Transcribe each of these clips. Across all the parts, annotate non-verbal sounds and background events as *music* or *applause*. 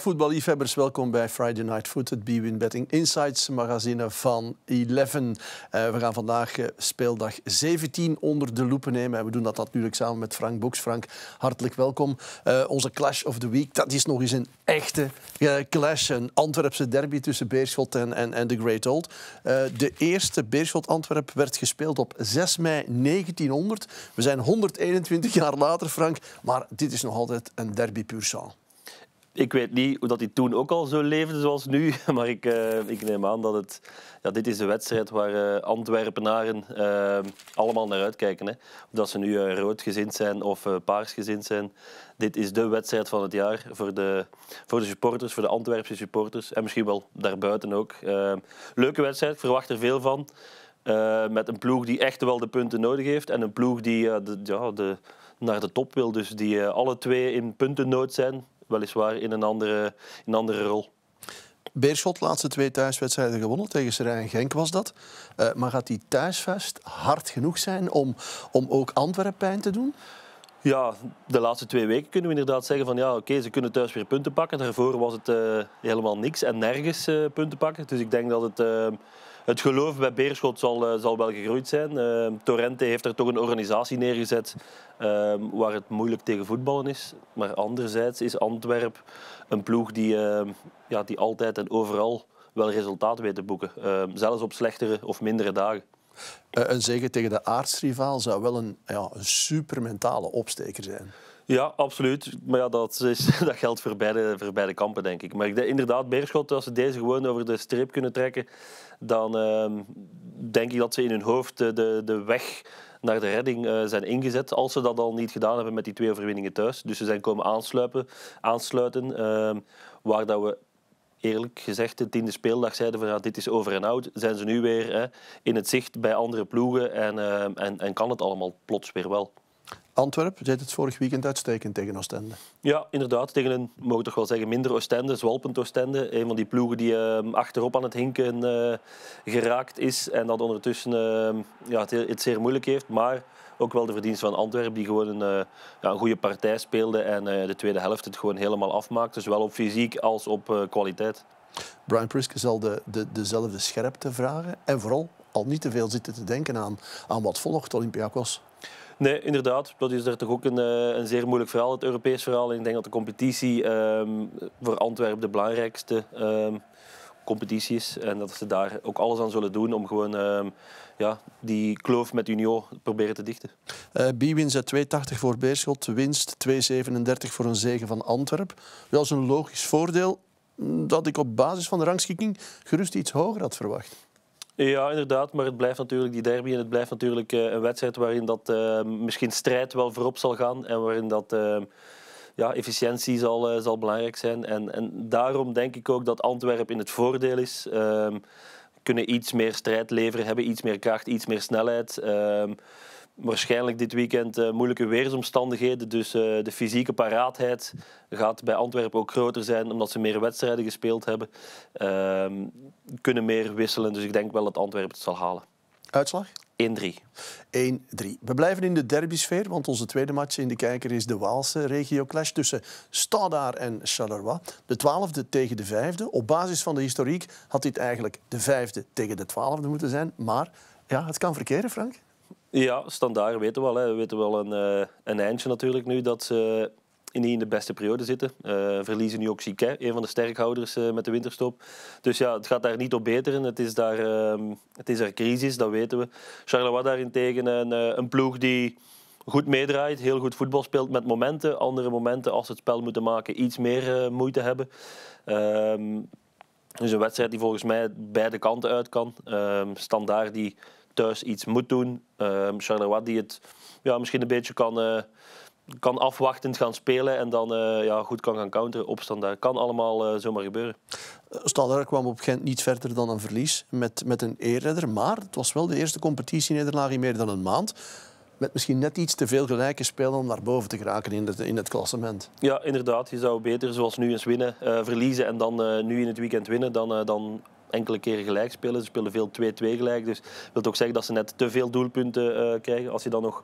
voetballiefhebbers, welkom bij Friday Night Foot, het B-Win Betting Insights magazine van 11. Eh, we gaan vandaag eh, speeldag 17 onder de loepen nemen. En we doen dat natuurlijk samen met Frank Boks. Frank, hartelijk welkom. Eh, onze Clash of the Week, dat is nog eens een echte clash. Een Antwerpse derby tussen Beerschot en, en, de Great Old. de eerste Beerschot-Antwerp werd gespeeld op 6 mei 1900. We zijn 121 jaar later, Frank, maar dit is nog altijd een derby pur sang ik weet niet hoe dat hij toen ook al zo leefde zoals nu. *laughs* Maar ik, eh, ik neem aan dat het... Ja, dit is de wedstrijd waar uh, Antwerpenaren eh, allemaal naar uitkijken. Hè. Of dat ze nu roodgezind zijn of paarsgezind zijn. Dit is de wedstrijd van het jaar voor de, voor de supporters, voor de Antwerpse supporters. En misschien wel daarbuiten ook. leuke wedstrijd, verwacht er veel van. met een ploeg die echt wel de punten nodig heeft. En een ploeg die ja, de, naar de top wil. Dus die alle twee in puntennood zijn weliswaar in een andere, in andere rol. Beerschot, laatste twee thuiswedstrijden gewonnen. Tegen Serijn Genk was dat. Eh, maar gaat die thuisvest hard genoeg zijn om, om ook Antwerpen pijn te doen? Ja, de laatste twee weken kunnen we inderdaad zeggen van ja, oké, ze kunnen thuis weer punten pakken. Daarvoor was het eh, helemaal niks en nergens eh, punten pakken. Dus ik denk dat het het geloof bij Beerschot zal, eh, zal wel gegroeid zijn. Ehm, Torrente heeft er toch een organisatie neergezet ehm, waar het moeilijk tegen voetballen is. Maar anderzijds is Antwerp een ploeg die, ehm, ja, die altijd en overal wel resultaat weet te boeken. zelfs op slechtere of mindere dagen. Eh, een zege tegen de aartsrivaal zou wel een, ja, een supermentale opsteker zijn. Ja, absoluut. Maar ja, dat, is, *laughs* dat geldt voor beide, voor beide kampen, denk ik. Maar ik denk, inderdaad, Beerschot, als ze deze gewoon over de streep kunnen trekken, dan ehm, denk ik dat ze in hun hoofd de, de, weg naar de redding eh, zijn ingezet. Als ze dat al niet gedaan hebben met die twee overwinningen thuis. Dus ze zijn komen aansluiten. aansluiten ehm, waar dat we eerlijk gezegd de tiende speeldag zeiden van ja, dit is over en out. Zijn ze nu weer in het zicht bij andere ploegen en, ehm, en, en kan het allemaal plots weer wel. Antwerpen deed het vorig weekend uitstekend tegen Oostende. Ja, inderdaad. Tegen een, mogen toch wel zeggen, minder Oostende, zwalpend Oostende. Een van die ploegen die ehm, achterop aan het hinken eh, geraakt is en dat ondertussen ehm, ja, het, het, zeer moeilijk heeft. Maar ook wel de verdienst van Antwerpen, die gewoon een, eh, ja, een goede partij speelde en eh, de tweede helft het gewoon helemaal afmaakte. Zowel op fysiek als op kwaliteit. Brian Priske zal de, de, dezelfde scherpte vragen en vooral al niet te veel zitten te denken aan, aan wat volgt Olympiakos. Nee, inderdaad. Dat is er toch ook een, eh, een zeer moeilijk verhaal, het Europees verhaal. En ik denk dat de competitie ehm, voor Antwerpen de belangrijkste ehm, competitie is. En dat ze daar ook alles aan zullen doen om gewoon ehm, ja, die kloof met Union proberen te dichten. B win zet 2,80 voor Beerschot, winst 2,37 voor een zegen van Antwerpen. Wel is een logisch voordeel mm, dat ik op basis van de rangschikking gerust iets hoger had verwacht. Ja, inderdaad. Maar het blijft natuurlijk die derby en het blijft natuurlijk eh, een wedstrijd waarin dat eh, misschien strijd wel voorop zal gaan en waarin dat... Eh, ja, efficiëntie zal, zal belangrijk zijn. En, en daarom denk ik ook dat Antwerpen in het voordeel is. Um, kunnen iets meer strijd leveren, hebben iets meer kracht, iets meer snelheid. Ehm, waarschijnlijk dit weekend eh, moeilijke weersomstandigheden. Dus eh, de fysieke paraatheid gaat bij Antwerpen ook groter zijn, omdat ze meer wedstrijden gespeeld hebben. Ehm, kunnen meer wisselen. Dus ik denk wel dat Antwerpen het zal halen. Uitslag? 1-3. 1-3. We blijven in de derbysfeer, want onze tweede match in de kijker is de Waalse regio-clash tussen Stadaar en Charleroi. De twaalfde tegen de vijfde. Op basis van de historiek had dit eigenlijk de vijfde tegen de twaalfde moeten zijn. Maar ja, het kan verkeren, Frank. Ja, standaard weten we al. Hè. We weten wel een, uh, een eindje natuurlijk nu dat ze niet in de beste periode zitten. Uh, verliezen nu ook Sique, een van de sterkhouders uh, met de winterstop. Dus ja, het gaat daar niet op beteren. Het is daar, ehm, het is er crisis, dat weten we. Charleroi daarentegen een, een ploeg die goed meedraait, heel goed voetbal speelt met momenten. Andere momenten, als ze het spel moeten maken, iets meer moeite hebben. Ehm, dus een wedstrijd die volgens mij beide kanten uit kan. Uh, standaard die thuis iets moet doen. Uh, Charleroi die het ja, misschien een beetje kan, uh, kan afwachtend gaan spelen en dan eh, ja, goed kan gaan counteren op Kan allemaal eh, zomaar gebeuren. Standaard kwam op Gent niet verder dan een verlies met, met een eerredder. Maar het was wel de eerste competitienederlaag in meer dan een maand met misschien net iets te veel gelijke spelen om naar boven te geraken in het, in het klassement. Ja, inderdaad. Je zou beter zoals nu eens winnen, verliezen en dan nu in het weekend winnen dan, dan enkele keren gelijk spelen. Ze spelen veel 2-2 gelijk. Dus dat wil ook zeggen dat ze net te veel doelpunten eh, krijgen. Als je dan nog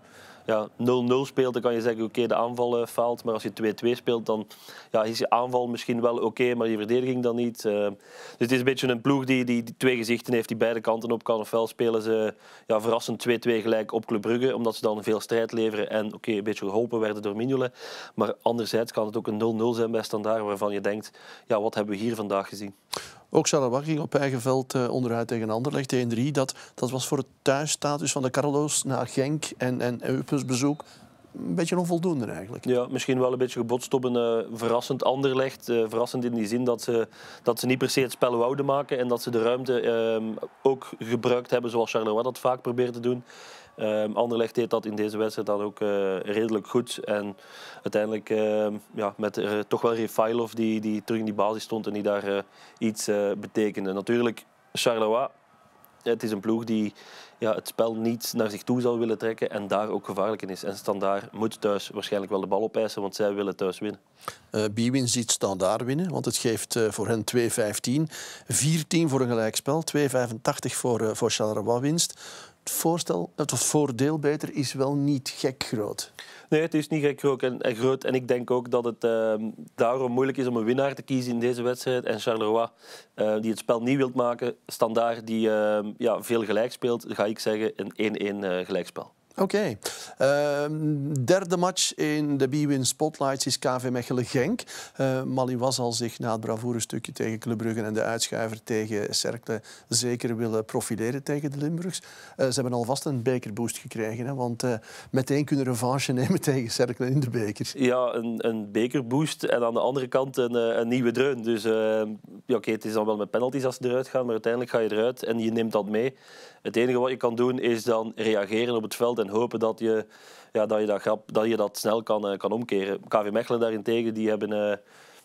0-0 speelt, dan kan je zeggen: oké, de aanval eh, faalt. Maar als je 2-2 speelt, dan ja, is je aanval misschien wel oké, maar je verdediging dan niet. Eh, dus het is een beetje een ploeg die, die, twee gezichten heeft, die beide kanten op kan. Ofwel spelen ze ja, verrassend 2-2 gelijk op Club Brugge, omdat ze dan veel strijd leveren en oké, een beetje geholpen werden door minule. Maar anderzijds kan het ook een 0-0 zijn bij Standaard, waarvan je denkt: ja, wat hebben we hier vandaag gezien? Ook Sarawak ging op eigen veld eh, onderuit tegen Anderlecht, 1-3. Dat, dat was voor het thuisstatus van de Carlos naar Genk en, en bezoek een beetje onvoldoende eigenlijk. Ja, misschien wel een beetje gebotst op een eh, verrassend anderlecht. Uh, verrassend in die zin dat ze, dat ze niet per se het spel wouden maken en dat ze de ruimte ehm, ook gebruikt hebben zoals Charleroi dat vaak probeert te doen. Um, Anderlecht deed dat in deze wedstrijd dan ook eh, redelijk goed. En uiteindelijk ehm, ja, met uh, toch wel Refailov die, die terug in die basis stond en die daar eh, iets betekende. Natuurlijk, Charleroi, het is een ploeg die ja, het spel niet naar zich toe zou willen trekken en daar ook gevaarlijk in is. En Standaard moet thuis waarschijnlijk wel de bal opeisen, want zij willen thuis winnen. Uh, Biwin ziet Standaard winnen, want het geeft voor hen 2,15. 14 voor een gelijkspel, 2,85 voor, uh, voor Charleroi winst voorstel, het voordeel beter, is wel niet gek groot. Nee, het is niet gek groot. En, groot. en ik denk ook dat het ehm, daarom moeilijk is om een winnaar te kiezen in deze wedstrijd. En Charleroi, eh, die het spel niet wilt maken, standaard die ehm, ja, veel gelijk speelt, ga ik zeggen een 1-1 eh, gelijkspel. Oké. Ehm, derde match in de B-Win Spotlights is KV Mechelen-Genk. Uh, Mali was al zich na het bravoure-stukje tegen Club Brugge en de uitschuiver tegen Cercle zeker willen profileren tegen de Limburgs. Eh, ze hebben alvast een bekerboost gekregen, hè, want eh, meteen kunnen revanche *laughs* nemen tegen Cercle in de beker. Ja, een, een bekerboost en aan de andere kant een, eh, een nieuwe dreun. Dus ehm, ja, oké, het is dan wel met penalties als ze eruit gaan, maar uiteindelijk ga je eruit en je neemt dat mee. Het enige wat je kan doen is dan reageren op het veld en hopen dat je, ja, dat, je dat, dat je dat snel kan, eh, kan omkeren. KV Mechelen daarentegen, die hebben eh,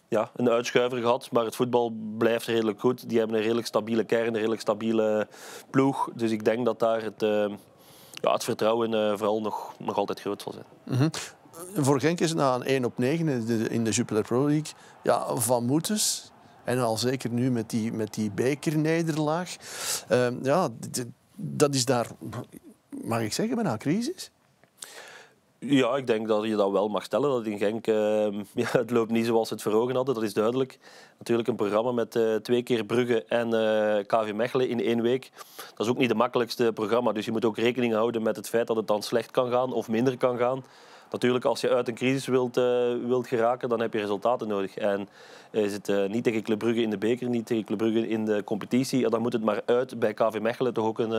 ja, een uitschuiver gehad. Maar het voetbal blijft redelijk goed. Die hebben een redelijk stabiele kern, een redelijk stabiele ploeg. Dus ik denk dat daar het, eh, ja, het vertrouwen vooral nog, nog altijd groot zal zijn. Mhm. Voor Genk is na een 1 op 9 in de, in Jupiler Pro League ja, van moeders. En al zeker nu met die, met die bekernederlaag. Ehm, ja, dat is daar mag ik zeggen, bijna crisis? Ja, ik denk dat je dat wel mag stellen. Dat in Genk, ehm, *laughs* ja, het loopt niet zoals ze het voor ogen hadden, dat is duidelijk. Natuurlijk een programma met eh, twee keer Brugge en eh, KV Mechelen in één week. Dat is ook niet het makkelijkste programma. Dus je moet ook rekening houden met het feit dat het dan slecht kan gaan of minder kan gaan natuurlijk, als je uit een crisis wilt, eh, wilt geraken, dan heb je resultaten nodig. En eh, is het eh, niet tegen Club Brugge in de beker, niet tegen Club Brugge in de competitie, dan moet het maar uit bij KV Mechelen. Toch ook een,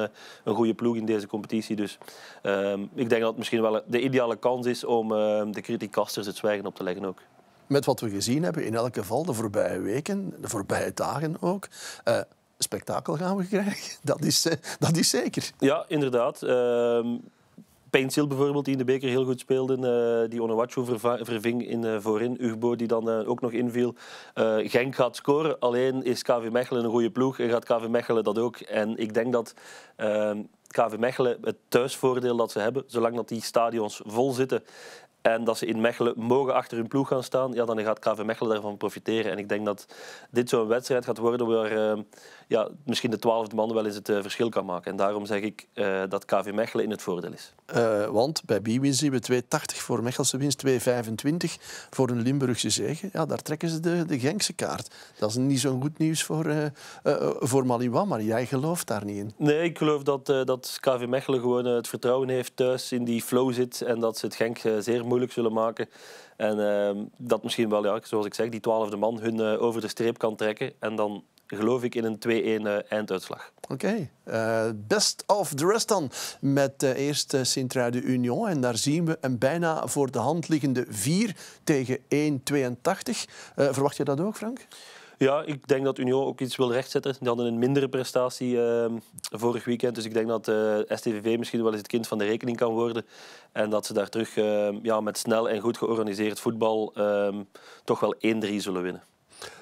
een goede ploeg in deze competitie. Dus ehm, ik denk dat het misschien wel de ideale kans is om ehm, de criticasters het zwijgen op te leggen ook met wat we gezien hebben in elk geval de voorbije weken, de voorbije dagen ook. spektakel gaan we krijgen, *laughs* dat is, dat is zeker. Ja, inderdaad. Ehm, Painsil bijvoorbeeld, die in de beker heel goed speelde. Eh, die Onowacho verving in, eh, voorin. Ugbo, die dan eh, ook nog inviel. Genk gaat scoren. Alleen is KV Mechelen een goede ploeg en gaat KV Mechelen dat ook. En ik denk dat ehm, KV Mechelen het thuisvoordeel dat ze hebben, zolang dat die stadions vol zitten en dat ze in Mechelen mogen achter hun ploeg gaan staan, ja, dan gaat KV Mechelen daarvan profiteren. En ik denk dat dit zo'n wedstrijd gaat worden waar ehm, ja, misschien de twaalfde man wel eens het eh, verschil kan maken. En daarom zeg ik eh, dat KV Mechelen in het voordeel is. Eh, want bij Biwin zien we 2,80 voor Mechelse winst, 2,25 voor een Limburgse zege. Ja, daar trekken ze de, de Genkse kaart. Dat is niet zo'n goed nieuws voor, voor Maliwan, maar jij gelooft daar niet in. Nee, ik geloof dat, dat KV Mechelen gewoon het vertrouwen heeft thuis in die flow zit en dat ze het Genk zeer moeilijk zullen maken. En ehm, dat misschien wel, ja, zoals ik zeg, die twaalfde man hun eh, over de streep kan trekken. En dan geloof ik in een 2-1 eh, einduitslag. Oké, okay. Eh, best of the rest dan. Met eerst sint de Union. En daar zien we een bijna voor de hand liggende 4 tegen 1,82. verwacht je dat ook, Frank? Ja, ik denk dat Union ook iets wil rechtzetten. Die hadden een mindere prestatie ehm, vorig weekend. Dus ik denk dat eh, STVV misschien wel eens het kind van de rekening kan worden. En dat ze daar terug ehm, ja, met snel en goed georganiseerd voetbal ehm, toch wel 1-3 zullen winnen.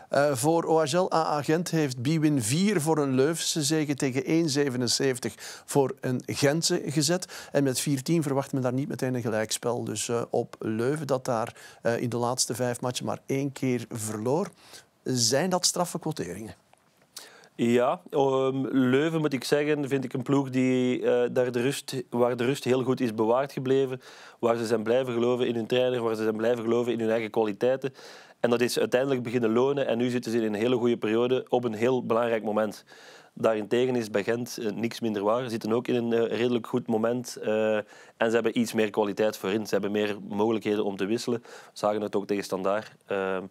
Eh, voor OHL AA Gent heeft Biwin 4 voor een Leuvense zegen tegen 1,77 voor een Gentse gezet. En met 4-10 verwacht men daar niet meteen een gelijkspel. Dus eh, op Leuven dat daar in de laatste vijf matchen maar één keer verloor zijn dat straffe quoteringen. Ja, ehm, Leuven moet ik zeggen, vind ik een ploeg die, eh, daar de rust, waar de rust heel goed is bewaard gebleven. Waar ze zijn blijven geloven in hun trainer, waar ze zijn blijven geloven in hun eigen kwaliteiten. En dat is uiteindelijk beginnen lonen en nu zitten ze in een hele goede periode op een heel belangrijk moment. Daarentegen is bij Gent uh, niks minder waar. Ze zitten ook in een eh, redelijk goed moment. en ze hebben iets meer kwaliteit voorin. Ze hebben meer mogelijkheden om te wisselen. We zagen het ook tegen Standaard. Ehm,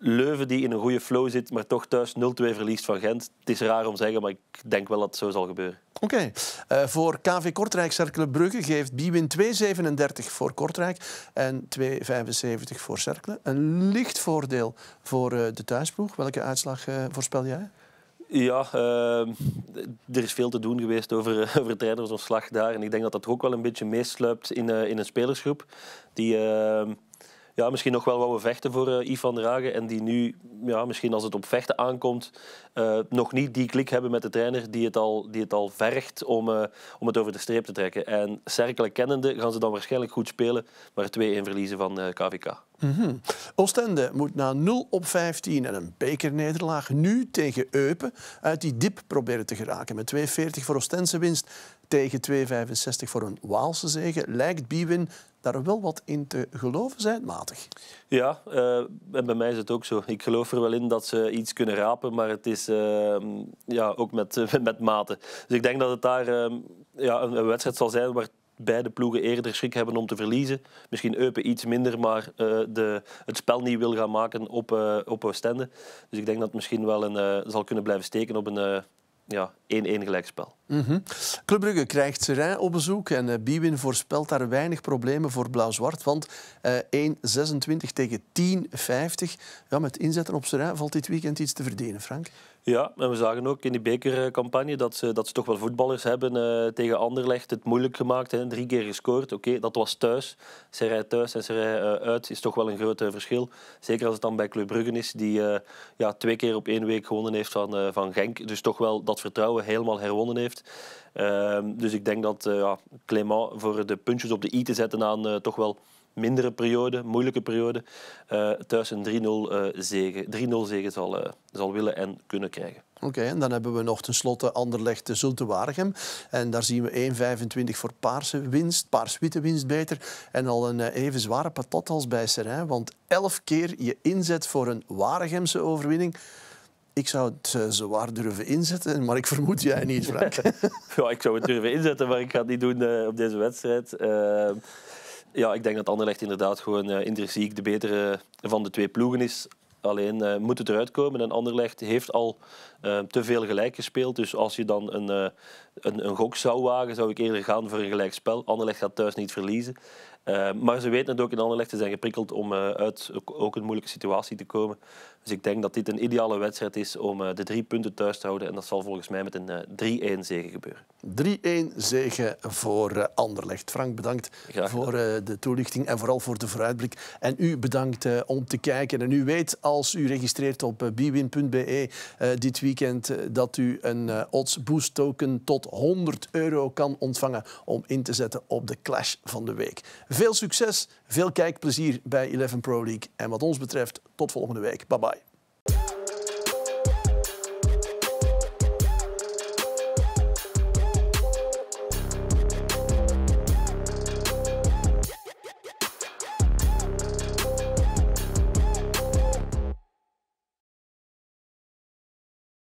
Leuven die in een goede flow zit, maar toch thuis 0-2 verliest van Gent. Het is raar om te zeggen, maar ik denk wel dat het zo zal gebeuren. Oké. Eh, voor KV Kortrijk cercle Brugge geeft Biwin 2,37 voor Kortrijk en 2,75 voor Cercle. Een licht voordeel voor eh, de thuisploeg. Welke uitslag eh, voorspel jij? Ja, er is veel te doen geweest over, uh, over slag daar. En ik denk dat dat ook wel een beetje meesluipt in, in een spelersgroep. Die ja, misschien nog wel wouden vechten voor uh, eh, Ivan Dragen. En die nu, ja, misschien als het op vechten aankomt, eh, nog niet die klik hebben met de trainer die het al, die het al vergt om, eh, om het over de streep te trekken. En Cerkelen kennende gaan ze dan waarschijnlijk goed spelen, maar 2-1 verliezen van KVK. Mm Oostende moet na 0 op 15 en een bekernederlaag nu tegen Eupen uit die dip proberen te geraken. Met 2,40 voor Oostense winst tegen 2,65 voor een Waalse zege lijkt Biwin daar wel wat in te geloven zijn, matig. Ja, eh, en bij mij is het ook zo. Ik geloof er wel in dat ze iets kunnen rapen, maar het is eh, ja, ook *laughs* met, met mate. Dus ik denk dat het daar eh, ja, een, wedstrijd zal zijn waar beide ploegen eerder schrik hebben om te verliezen. Misschien Eupen iets minder, maar de, het spel niet wil gaan maken op, op Oostende. Dus ik denk dat het misschien wel een, zal kunnen blijven steken op een ja, 1-1 gelijkspel. Mm Club Brugge krijgt Serrain op bezoek en eh, Biwin voorspelt daar weinig problemen voor Blauw-Zwart, want uh, eh, 1-26 tegen 10-50. Ja, met inzetten op Serijn valt dit weekend iets te verdienen, Frank. Ja, en we zagen ook in die bekercampagne dat ze, dat ze toch wel voetballers hebben eh, tegen Anderlecht. Het moeilijk gemaakt, hè, drie keer gescoord. Oké, dat was thuis. rijden thuis en Serij uh, eh, uit is toch wel een groot eh, verschil. Zeker als het dan bij Club Bruggen is, die ja, twee keer op één week gewonnen heeft van, van Genk. Dus toch wel dat vertrouwen helemaal herwonnen heeft. Ehm, dus ik denk dat ja, Clément voor de puntjes op de i te zetten aan toch wel mindere periode, moeilijke periode, uh, thuis een 3-0 eh, zegen, zal, eh, zal willen en kunnen krijgen. Oké, en dan hebben we nog tenslotte Anderlecht Zulte Waregem. En daar zien we 1,25 voor paarse winst, paars-witte winst beter. En al een even zware patat als bij Serijn. Want elf keer je inzet voor een Waregemse overwinning. Ik zou het zwaar durven inzetten, maar ik vermoed jij niet, Frank. *laughs* ja, ik zou het durven inzetten, maar ik ga het niet doen op deze wedstrijd. Ehm, ja, ik denk dat Anderlecht inderdaad gewoon uh, eh, intrinsiek de betere eh, van de twee ploegen is. Alleen eh, moet het eruit komen. En Anderlecht heeft al te veel gelijk gespeeld. Dus als je dan een, een, een gok zou wagen, zou ik eerder gaan voor een gelijk spel. Anderlecht gaat thuis niet verliezen. Eh, maar ze weten het ook in Anderlecht. Ze zijn geprikkeld om eh, uit ook, een moeilijke situatie te komen. Dus ik denk dat dit een ideale wedstrijd is om eh, de drie punten thuis te houden. En dat zal volgens mij met een 3-1 zegen gebeuren. 3-1 zegen voor Anderlecht. Frank, bedankt voor de toelichting en vooral voor de vooruitblik. En u bedankt om te kijken. En u weet, als u registreert op bwin.be dit weekend, dat u een odds boost token tot 100 euro kan ontvangen om in te zetten op de clash van de week. Veel succes, veel kijkplezier bij 11 Pro League en wat ons betreft tot volgende week. Bye bye.